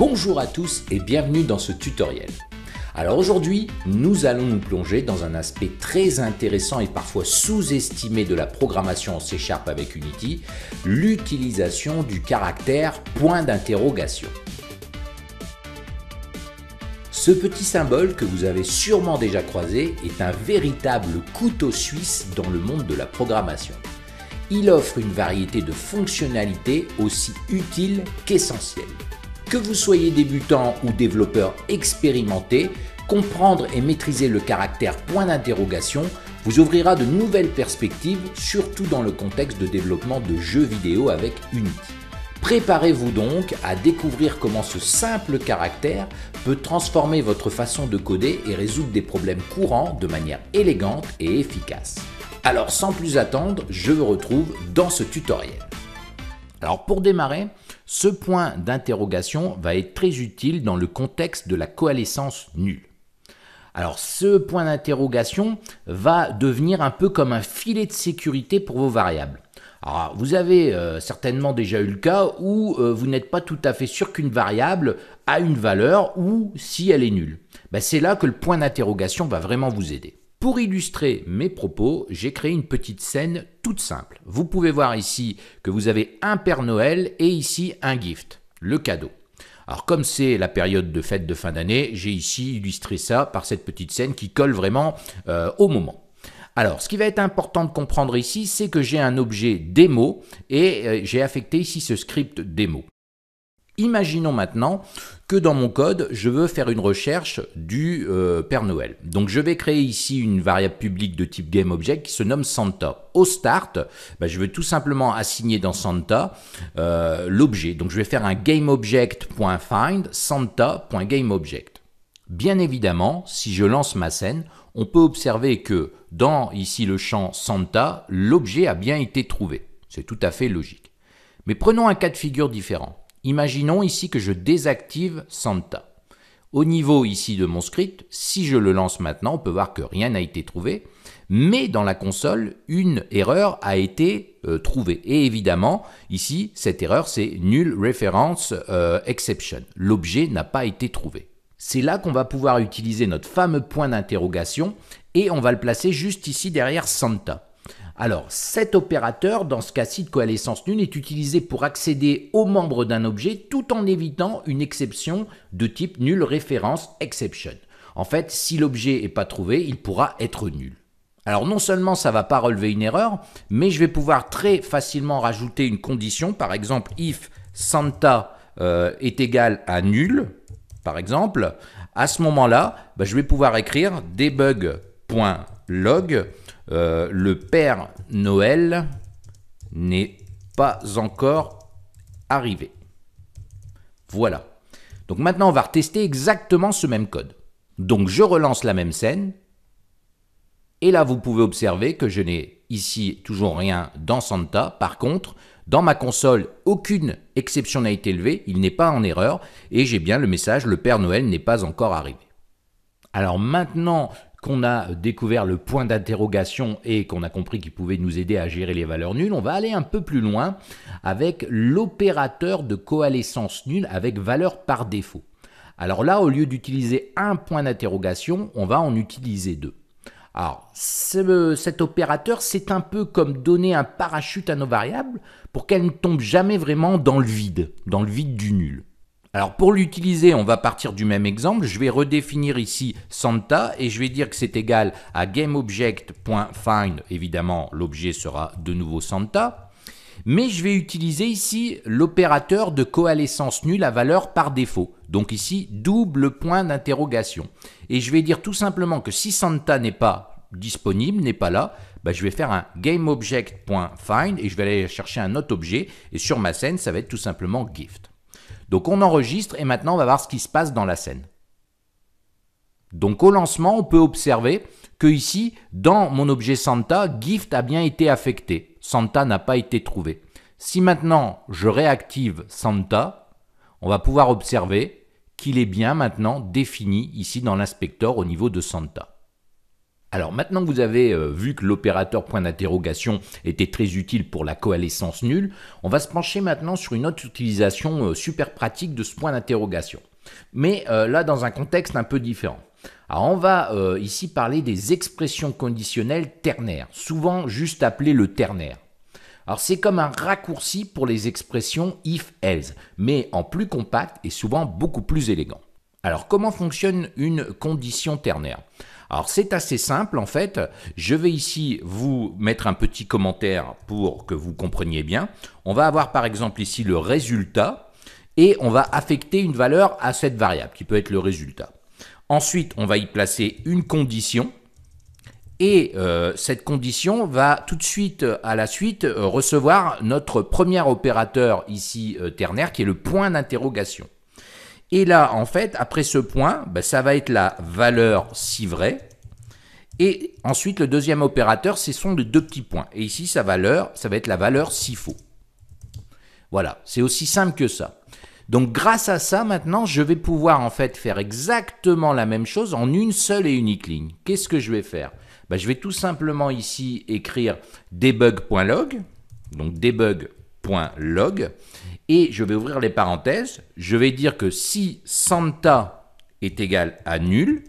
Bonjour à tous et bienvenue dans ce tutoriel. Alors aujourd'hui, nous allons nous plonger dans un aspect très intéressant et parfois sous-estimé de la programmation en C Sharp avec Unity, l'utilisation du caractère point d'interrogation. Ce petit symbole que vous avez sûrement déjà croisé est un véritable couteau suisse dans le monde de la programmation. Il offre une variété de fonctionnalités aussi utiles qu'essentielles. Que vous soyez débutant ou développeur expérimenté, comprendre et maîtriser le caractère point d'interrogation vous ouvrira de nouvelles perspectives, surtout dans le contexte de développement de jeux vidéo avec Unity. Préparez-vous donc à découvrir comment ce simple caractère peut transformer votre façon de coder et résoudre des problèmes courants de manière élégante et efficace. Alors sans plus attendre, je vous retrouve dans ce tutoriel. Alors pour démarrer, ce point d'interrogation va être très utile dans le contexte de la coalescence nulle. Alors ce point d'interrogation va devenir un peu comme un filet de sécurité pour vos variables. Alors, vous avez euh, certainement déjà eu le cas où euh, vous n'êtes pas tout à fait sûr qu'une variable a une valeur ou si elle est nulle. Ben, c'est là que le point d'interrogation va vraiment vous aider. Pour illustrer mes propos, j'ai créé une petite scène toute simple. Vous pouvez voir ici que vous avez un Père Noël et ici un gift, le cadeau. Alors comme c'est la période de fête de fin d'année, j'ai ici illustré ça par cette petite scène qui colle vraiment euh, au moment. Alors, ce qui va être important de comprendre ici, c'est que j'ai un objet démo et euh, j'ai affecté ici ce script démo. Imaginons maintenant que dans mon code, je veux faire une recherche du euh, Père Noël. Donc je vais créer ici une variable publique de type GameObject qui se nomme Santa. Au start, bah, je veux tout simplement assigner dans Santa euh, l'objet. Donc je vais faire un GameObject.find Santa.GameObject. Bien évidemment, si je lance ma scène, on peut observer que dans ici le champ Santa, l'objet a bien été trouvé. C'est tout à fait logique. Mais prenons un cas de figure différent. Imaginons ici que je désactive Santa. Au niveau ici de mon script, si je le lance maintenant, on peut voir que rien n'a été trouvé, mais dans la console, une erreur a été euh, trouvée. Et évidemment, ici, cette erreur, c'est null reference euh, exception. L'objet n'a pas été trouvé. C'est là qu'on va pouvoir utiliser notre fameux point d'interrogation et on va le placer juste ici derrière Santa. Alors, cet opérateur, dans ce cas-ci de coalescence nulle, est utilisé pour accéder aux membres d'un objet tout en évitant une exception de type nulle référence exception. En fait, si l'objet n'est pas trouvé, il pourra être nul. Alors non seulement ça ne va pas relever une erreur, mais je vais pouvoir très facilement rajouter une condition, par exemple if Santa euh, est égal à nul, par exemple, à ce moment-là, bah, je vais pouvoir écrire debug.log euh, le Père Noël n'est pas encore arrivé. Voilà. Donc maintenant, on va retester exactement ce même code. Donc je relance la même scène. Et là, vous pouvez observer que je n'ai ici toujours rien dans Santa. Par contre, dans ma console, aucune exception n'a été levée. Il n'est pas en erreur. Et j'ai bien le message, le Père Noël n'est pas encore arrivé. Alors maintenant, qu'on a découvert le point d'interrogation et qu'on a compris qu'il pouvait nous aider à gérer les valeurs nulles, on va aller un peu plus loin avec l'opérateur de coalescence nulle avec valeur par défaut. Alors là, au lieu d'utiliser un point d'interrogation, on va en utiliser deux. Alors, cet opérateur, c'est un peu comme donner un parachute à nos variables pour qu'elles ne tombent jamais vraiment dans le vide, dans le vide du nul. Alors pour l'utiliser, on va partir du même exemple. Je vais redéfinir ici Santa et je vais dire que c'est égal à GameObject.find. Évidemment, l'objet sera de nouveau Santa. Mais je vais utiliser ici l'opérateur de coalescence nulle à valeur par défaut. Donc ici, double point d'interrogation. Et je vais dire tout simplement que si Santa n'est pas disponible, n'est pas là, bah, je vais faire un GameObject.find et je vais aller chercher un autre objet. Et sur ma scène, ça va être tout simplement Gift. Donc on enregistre et maintenant on va voir ce qui se passe dans la scène. Donc au lancement, on peut observer que ici, dans mon objet Santa, Gift a bien été affecté. Santa n'a pas été trouvé. Si maintenant je réactive Santa, on va pouvoir observer qu'il est bien maintenant défini ici dans l'inspecteur au niveau de Santa. Alors maintenant que vous avez euh, vu que l'opérateur point d'interrogation était très utile pour la coalescence nulle, on va se pencher maintenant sur une autre utilisation euh, super pratique de ce point d'interrogation. Mais euh, là dans un contexte un peu différent. Alors on va ici parler des expressions conditionnelles ternaires, souvent juste appelées le ternaire. Alors c'est comme un raccourci pour les expressions if-else, mais en plus compact et souvent beaucoup plus élégant. Alors comment fonctionne une condition ternaire alors c'est assez simple en fait. Je vais ici vous mettre un petit commentaire pour que vous compreniez bien. On va avoir par exemple ici le résultat et on va affecter une valeur à cette variable qui peut être le résultat. Ensuite, on va y placer une condition et euh, cette condition va tout de suite à la suite euh, recevoir notre premier opérateur ici euh, ternaire qui est le point d'interrogation. Et là, en fait, après ce point, ben, ça va être la valeur si vrai. Et ensuite, le deuxième opérateur, ce sont les deux petits points. Et ici, sa valeur, ça va être la valeur si faux. Voilà, c'est aussi simple que ça. Donc grâce à ça, maintenant, je vais pouvoir en fait faire exactement la même chose en une seule et unique ligne. Qu'est-ce que je vais faire ben, Je vais tout simplement ici écrire debug.log, donc debug.log, et je vais ouvrir les parenthèses, je vais dire que si Santa est égal à nul,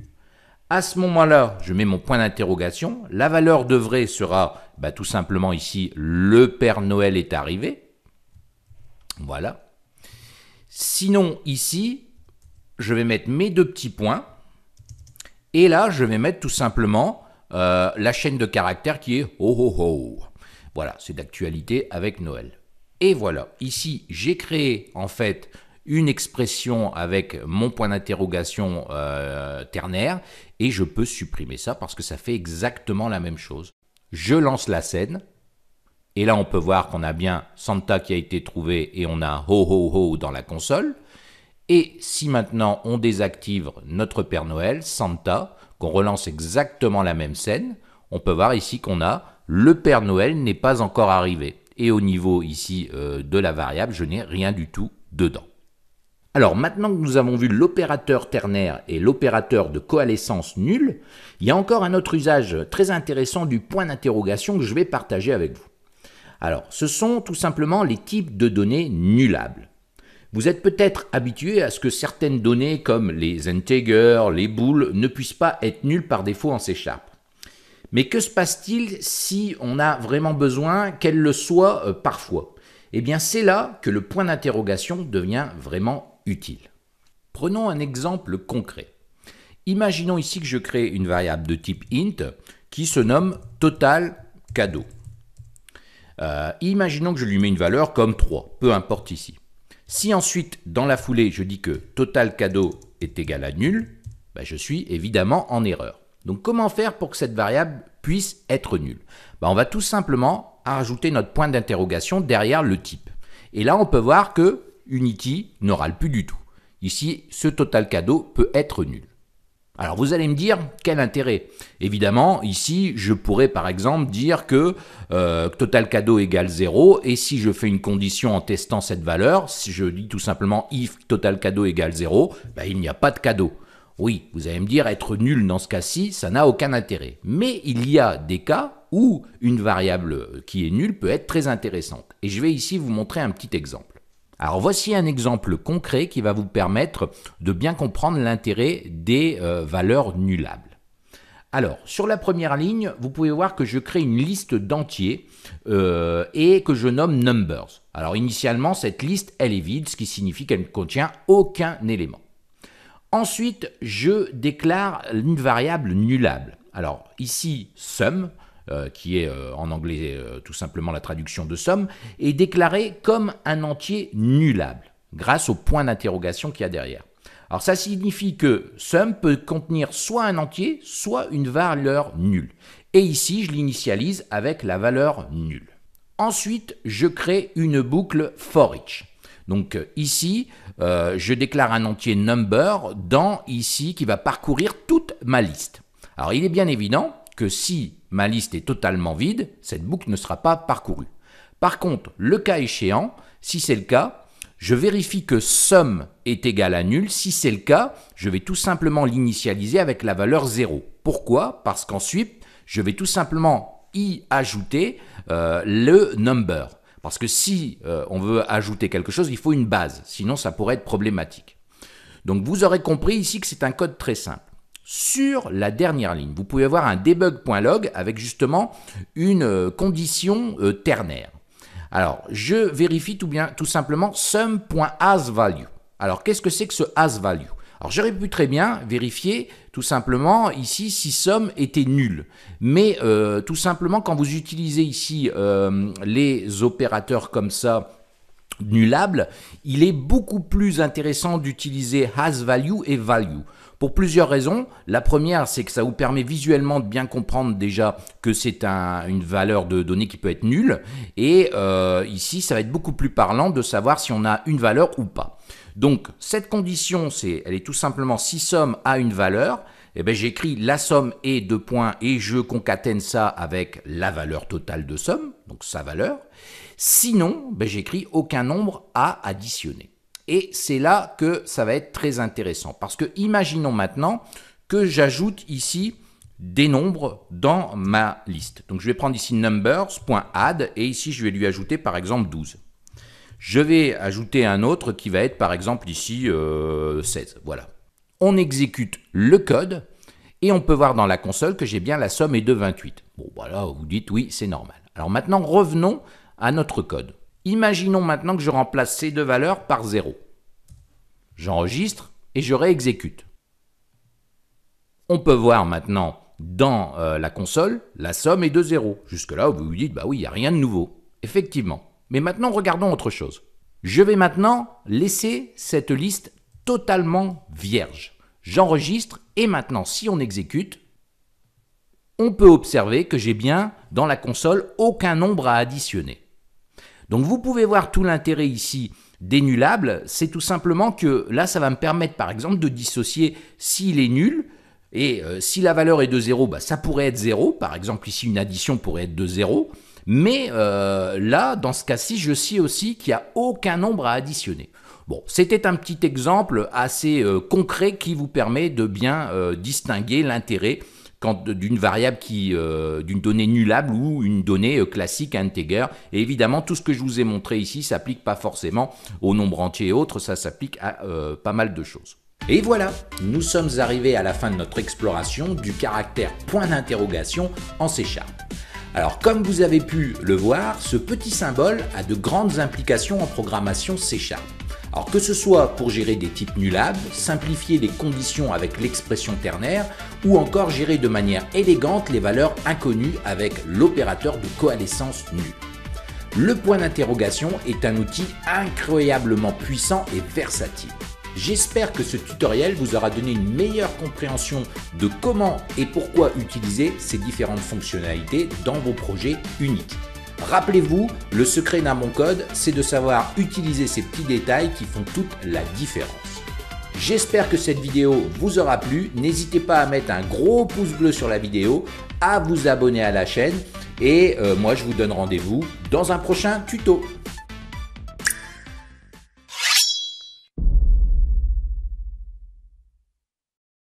à ce moment-là, je mets mon point d'interrogation, la valeur de vrai sera bah, tout simplement ici, le Père Noël est arrivé. Voilà. Sinon, ici, je vais mettre mes deux petits points, et là, je vais mettre tout simplement euh, la chaîne de caractères qui est ho ho ho. Voilà, c'est d'actualité avec Noël. Et voilà, ici j'ai créé en fait une expression avec mon point d'interrogation euh, ternaire et je peux supprimer ça parce que ça fait exactement la même chose. Je lance la scène et là on peut voir qu'on a bien Santa qui a été trouvé et on a ho ho ho dans la console. Et si maintenant on désactive notre Père Noël, Santa, qu'on relance exactement la même scène, on peut voir ici qu'on a le Père Noël n'est pas encore arrivé et au niveau ici euh, de la variable, je n'ai rien du tout dedans. Alors maintenant que nous avons vu l'opérateur ternaire et l'opérateur de coalescence nul, il y a encore un autre usage très intéressant du point d'interrogation que je vais partager avec vous. Alors ce sont tout simplement les types de données nullables. Vous êtes peut-être habitué à ce que certaines données comme les integers, les boules ne puissent pas être nulles par défaut en C Sharp. Mais que se passe-t-il si on a vraiment besoin qu'elle le soit euh, parfois Eh bien c'est là que le point d'interrogation devient vraiment utile. Prenons un exemple concret. Imaginons ici que je crée une variable de type int qui se nomme total cadeau. Euh, imaginons que je lui mets une valeur comme 3, peu importe ici. Si ensuite, dans la foulée, je dis que total cadeau est égal à nul, ben, je suis évidemment en erreur. Donc comment faire pour que cette variable puisse être nulle bah, On va tout simplement rajouter notre point d'interrogation derrière le type. Et là, on peut voir que Unity ne râle plus du tout. Ici, ce total cadeau peut être nul. Alors vous allez me dire, quel intérêt Évidemment, ici, je pourrais par exemple dire que euh, total cadeau égale 0, et si je fais une condition en testant cette valeur, si je dis tout simplement if total cadeau égale 0, bah, il n'y a pas de cadeau. Oui, vous allez me dire, être nul dans ce cas-ci, ça n'a aucun intérêt. Mais il y a des cas où une variable qui est nulle peut être très intéressante. Et je vais ici vous montrer un petit exemple. Alors voici un exemple concret qui va vous permettre de bien comprendre l'intérêt des euh, valeurs nullables. Alors, sur la première ligne, vous pouvez voir que je crée une liste d'entiers euh, et que je nomme numbers. Alors, initialement, cette liste, elle est vide, ce qui signifie qu'elle ne contient aucun élément. Ensuite, je déclare une variable nullable. Alors ici, sum, euh, qui est euh, en anglais euh, tout simplement la traduction de somme, est déclaré comme un entier nullable, grâce au point d'interrogation qu'il y a derrière. Alors ça signifie que sum peut contenir soit un entier, soit une valeur nulle. Et ici, je l'initialise avec la valeur nulle. Ensuite, je crée une boucle for each. Donc euh, ici, euh, je déclare un entier number dans ici qui va parcourir toute ma liste. Alors il est bien évident que si ma liste est totalement vide, cette boucle ne sera pas parcourue. Par contre, le cas échéant, si c'est le cas, je vérifie que sum est égal à nul. Si c'est le cas, je vais tout simplement l'initialiser avec la valeur 0. Pourquoi Parce qu'ensuite, je vais tout simplement y ajouter euh, le number. Parce que si euh, on veut ajouter quelque chose, il faut une base, sinon ça pourrait être problématique. Donc vous aurez compris ici que c'est un code très simple. Sur la dernière ligne, vous pouvez avoir un debug.log avec justement une euh, condition euh, ternaire. Alors, je vérifie tout bien tout simplement sum.asValue. Alors, qu'est-ce que c'est que ce asValue alors j'aurais pu très bien vérifier tout simplement ici si somme était nulle. Mais euh, tout simplement quand vous utilisez ici euh, les opérateurs comme ça, nullables, il est beaucoup plus intéressant d'utiliser has value et value. Pour plusieurs raisons. La première, c'est que ça vous permet visuellement de bien comprendre déjà que c'est une valeur de données qui peut être nulle. Et euh, ici, ça va être beaucoup plus parlant de savoir si on a une valeur ou pas. Donc cette condition, c'est, elle est tout simplement si somme a une valeur, eh ben, j'écris la somme est de points et je concatène ça avec la valeur totale de somme, donc sa valeur. Sinon, ben, j'écris aucun nombre à additionner. Et c'est là que ça va être très intéressant. Parce que imaginons maintenant que j'ajoute ici des nombres dans ma liste. Donc je vais prendre ici numbers.add et ici je vais lui ajouter par exemple 12. Je vais ajouter un autre qui va être par exemple ici 16. Euh, voilà. On exécute le code et on peut voir dans la console que j'ai bien la somme est de 28. Bon, voilà, vous dites oui, c'est normal. Alors maintenant, revenons à notre code. Imaginons maintenant que je remplace ces deux valeurs par 0. J'enregistre et je réexécute. On peut voir maintenant dans euh, la console, la somme est de 0. Jusque-là, vous vous dites, bah oui, il n'y a rien de nouveau. Effectivement. Mais maintenant, regardons autre chose. Je vais maintenant laisser cette liste totalement vierge. J'enregistre et maintenant, si on exécute, on peut observer que j'ai bien dans la console aucun nombre à additionner. Donc vous pouvez voir tout l'intérêt ici des nullables. c'est tout simplement que là ça va me permettre par exemple de dissocier s'il est nul et euh, si la valeur est de 0, bah, ça pourrait être 0, par exemple ici une addition pourrait être de 0, mais euh, là, dans ce cas-ci, je sais aussi qu'il n'y a aucun nombre à additionner. Bon, c'était un petit exemple assez euh, concret qui vous permet de bien euh, distinguer l'intérêt d'une variable qui, d'une donnée nullable ou une donnée classique integer. Et évidemment, tout ce que je vous ai montré ici s'applique pas forcément au nombre entier et autres, ça s'applique à pas mal de choses. Et voilà, nous sommes arrivés à la fin de notre exploration du caractère point d'interrogation en C alors comme vous avez pu le voir, ce petit symbole a de grandes implications en programmation C Sharp. Alors que ce soit pour gérer des types nullables, simplifier les conditions avec l'expression ternaire, ou encore gérer de manière élégante les valeurs inconnues avec l'opérateur de coalescence nulle. Le point d'interrogation est un outil incroyablement puissant et versatile. J'espère que ce tutoriel vous aura donné une meilleure compréhension de comment et pourquoi utiliser ces différentes fonctionnalités dans vos projets uniques. Rappelez-vous, le secret d'un bon code, c'est de savoir utiliser ces petits détails qui font toute la différence. J'espère que cette vidéo vous aura plu. N'hésitez pas à mettre un gros pouce bleu sur la vidéo, à vous abonner à la chaîne et euh, moi je vous donne rendez-vous dans un prochain tuto.